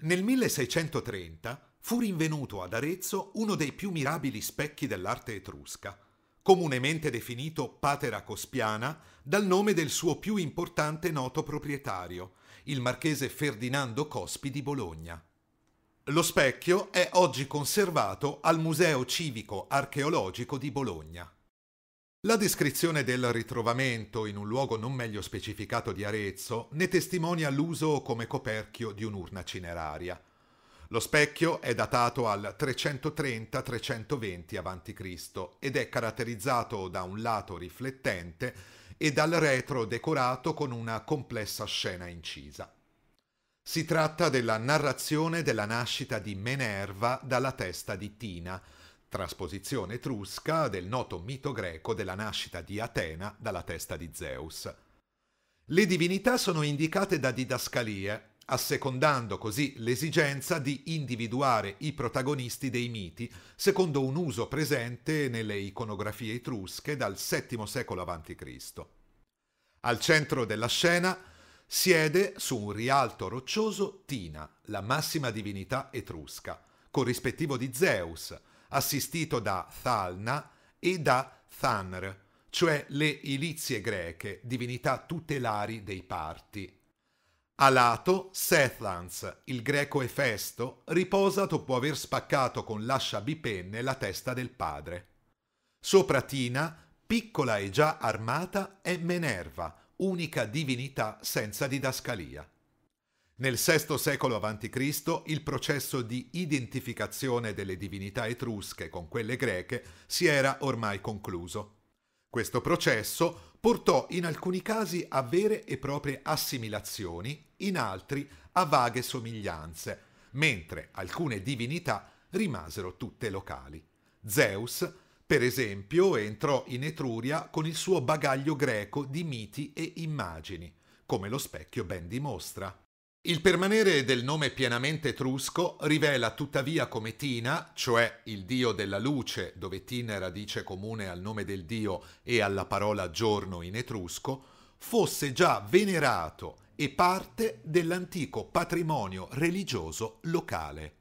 Nel 1630 fu rinvenuto ad Arezzo uno dei più mirabili specchi dell'arte etrusca, comunemente definito Patera Cospiana dal nome del suo più importante noto proprietario, il marchese Ferdinando Cospi di Bologna. Lo specchio è oggi conservato al Museo Civico Archeologico di Bologna. La descrizione del ritrovamento in un luogo non meglio specificato di Arezzo ne testimonia l'uso come coperchio di un'urna cineraria. Lo specchio è datato al 330-320 a.C. ed è caratterizzato da un lato riflettente e dal retro decorato con una complessa scena incisa. Si tratta della narrazione della nascita di Menerva dalla testa di Tina, trasposizione etrusca del noto mito greco della nascita di Atena dalla testa di Zeus. Le divinità sono indicate da didascalie, assecondando così l'esigenza di individuare i protagonisti dei miti, secondo un uso presente nelle iconografie etrusche dal VII secolo a.C. Al centro della scena siede su un rialto roccioso Tina, la massima divinità etrusca, corrispettivo di Zeus, assistito da Thalna e da Thanr, cioè le ilizie greche, divinità tutelari dei parti. A lato, Sethlans, il greco Efesto, riposa dopo aver spaccato con l'ascia bipenne la testa del padre. Sopra Tina, piccola e già armata, è Menerva, unica divinità senza didascalia. Nel VI secolo a.C. il processo di identificazione delle divinità etrusche con quelle greche si era ormai concluso. Questo processo portò in alcuni casi a vere e proprie assimilazioni, in altri a vaghe somiglianze, mentre alcune divinità rimasero tutte locali. Zeus, per esempio, entrò in Etruria con il suo bagaglio greco di miti e immagini, come lo specchio ben dimostra. Il permanere del nome pienamente etrusco rivela tuttavia come Tina, cioè il dio della luce, dove Tina è radice comune al nome del dio e alla parola giorno in etrusco, fosse già venerato e parte dell'antico patrimonio religioso locale.